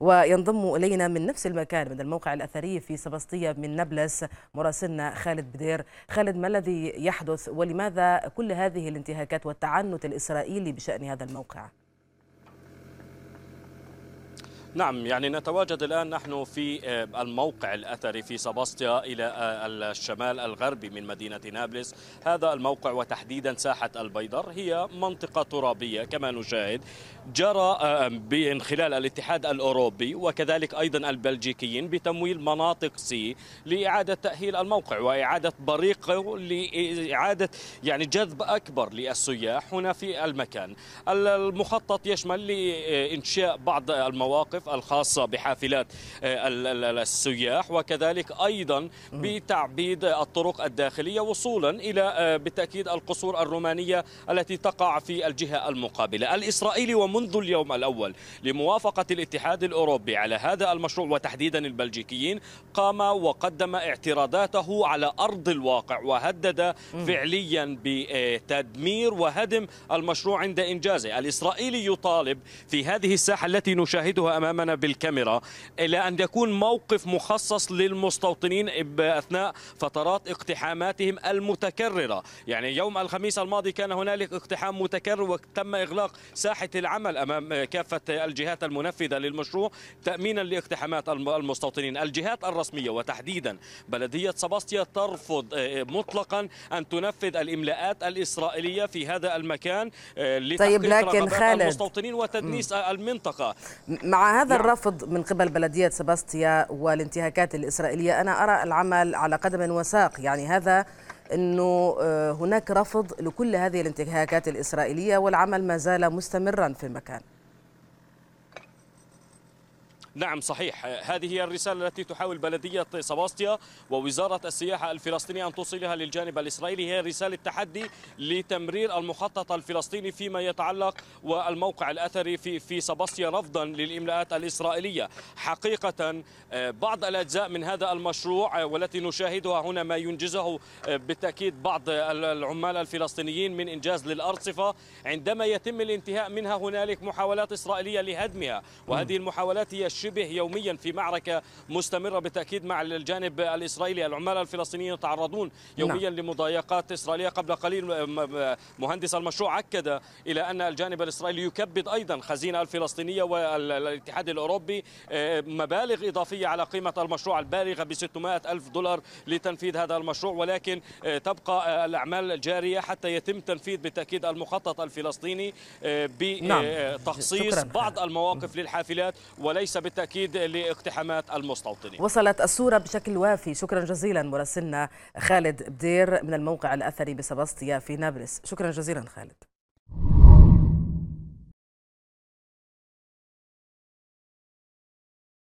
وينضم إلينا من نفس المكان من الموقع الأثري في سباستيا من نابلس مراسلنا خالد بدير خالد ما الذي يحدث ولماذا كل هذه الانتهاكات والتعنت الإسرائيلي بشأن هذا الموقع؟ نعم يعني نتواجد الآن نحن في آه، الموقع الأثري في سباستيا إلى آه، الشمال الغربي من مدينة نابلس هذا الموقع وتحديدا ساحة البيضر هي منطقة ترابية كما نشاهد جرى آه، من خلال الاتحاد الأوروبي وكذلك أيضا البلجيكيين بتمويل مناطق سي لإعادة تأهيل الموقع وإعادة بريقه لإعادة يعني جذب أكبر للسياح هنا في المكان المخطط يشمل لإنشاء بعض المواقف المصارف الخاصة بحافلات آه، السياح وكذلك أيضا بتعبيد الطرق الداخلية وصولا إلى آه، بالتأكيد القصور الرومانية التي تقع في الجهة المقابلة الإسرائيلي ومنذ اليوم الأول لموافقة الاتحاد الأوروبي على هذا المشروع وتحديدا البلجيكيين قام وقدم اعتراضاته على أرض الواقع وهدد فعليا بتدمير وهدم المشروع عند إنجازه الإسرائيلي يطالب في هذه الساحة التي نشاهدها أمام أمامنا بالكاميرا إلى أن يكون موقف مخصص للمستوطنين أثناء فترات اقتحاماتهم المتكررة يعني يوم الخميس الماضي كان هنالك اقتحام متكرر وتم إغلاق ساحة العمل أمام كافة الجهات المنفذة للمشروع تأمينا لاقتحامات المستوطنين الجهات الرسمية وتحديدا بلدية سباستيا ترفض آه، مطلقا أن تنفذ الإملاءات الإسرائيلية في هذا المكان آه، لتحقيق طيب لكن خالد المستوطنين وتدنيس المنطقة مع هذا نعم. الرفض من قبل بلدية سباستيا والانتهاكات الإسرائيلية أنا أرى العمل على قدم وساق يعني هذا أنه آه، هناك رفض لكل هذه الانتهاكات الإسرائيلية والعمل ما زال مستمرا في المكان نعم صحيح هذه هي الرسالة التي تحاول بلدية سباستيا ووزارة السياحة الفلسطينية أن توصلها للجانب الإسرائيلي هي رسالة تحدي لتمرير المخطط الفلسطيني فيما يتعلق والموقع الأثري في في سباستيا رفضا للإملاءات الإسرائيلية حقيقة بعض الأجزاء من هذا المشروع والتي نشاهدها هنا ما ينجزه بالتأكيد بعض العمال الفلسطينيين من إنجاز للأرصفة عندما يتم الانتهاء منها هنالك محاولات إسرائيلية لهدمها وهذه المحاولات هي شبه يوميا في معركة مستمرة بالتأكيد مع الجانب الإسرائيلي العمال الفلسطينيين يتعرضون نعم. يوميا نعم. لمضايقات إسرائيلية قبل قليل مهندس المشروع أكد إلى أن الجانب الإسرائيلي يكبد أيضا خزينة الفلسطينية والاتحاد الأوروبي آه، مبالغ إضافية على قيمة المشروع البالغة ب 600 ألف دولار لتنفيذ هذا المشروع ولكن آه، تبقى آه، الأعمال جارية حتى يتم تنفيذ بالتأكيد المخطط الفلسطيني بتخصيص نعم. بعض المواقف للحافلات وليس بالتأكيد لاقتحامات المستوطنين وصلت الصورة بشكل وافي شكرا جزيلا مراسلنا خالد بدير من الموقع الأثري بسباستيا في نابلس شكرا جزيلا خالد